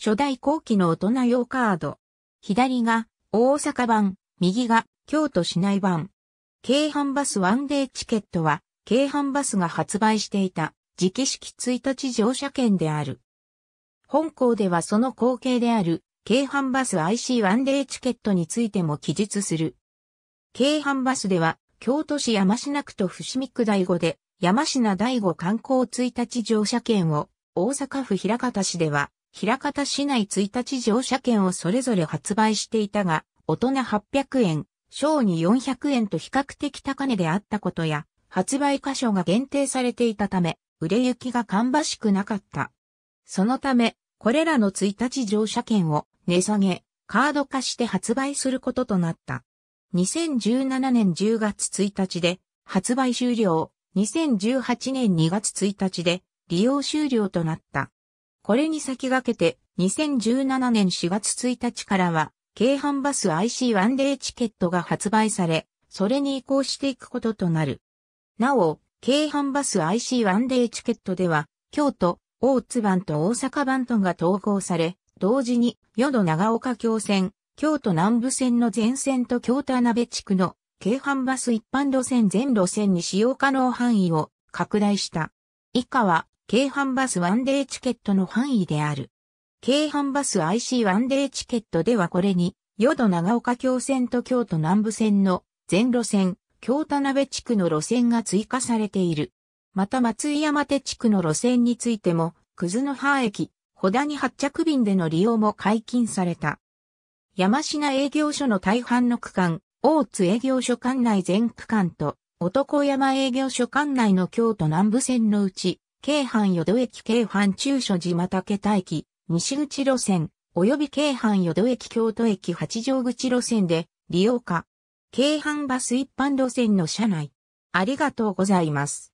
初代後期の大人用カード。左が大阪版、右が京都市内版。京阪バスワンデーチケットは、京阪バスが発売していた、直式1日乗車券である。本校ではその後継である、京阪バス IC ワンデーチケットについても記述する。京阪バスでは、京都市山科区と伏見区第5で、山科第5観光1日乗車券を、大阪府平方市では、平方市内1日乗車券をそれぞれ発売していたが、大人800円、小に400円と比較的高値であったことや、発売箇所が限定されていたため、売れ行きが芳しくなかった。そのため、これらの1日乗車券を値下げ、カード化して発売することとなった。2017年10月1日で発売終了、2018年2月1日で利用終了となった。これに先駆けて、2017年4月1日からは、京阪バス IC ワンデーチケットが発売され、それに移行していくこととなる。なお、京阪バス IC ワンデーチケットでは、京都、大津版と大阪版とが統合され、同時に、淀長岡京線、京都南部線の全線と京田鍋地区の京阪バス一般路線全路線に使用可能範囲を拡大した。以下は京阪バスワンデーチケットの範囲である。京阪バス IC ワンデーチケットではこれに、淀長岡京線と京都南部線の全路線、京田辺地区の路線が追加されている。また松井山手地区の路線についても、葛の葉駅、小谷発着便での利用も解禁された。山品営業所の大半の区間、大津営業所管内全区間と、男山営業所管内の京都南部線のうち、京阪淀駅京阪中所寺間竹田駅、西口路線、及び京阪淀駅京都駅八丈口路線で利用可。京阪バス一般路線の車内。ありがとうございます。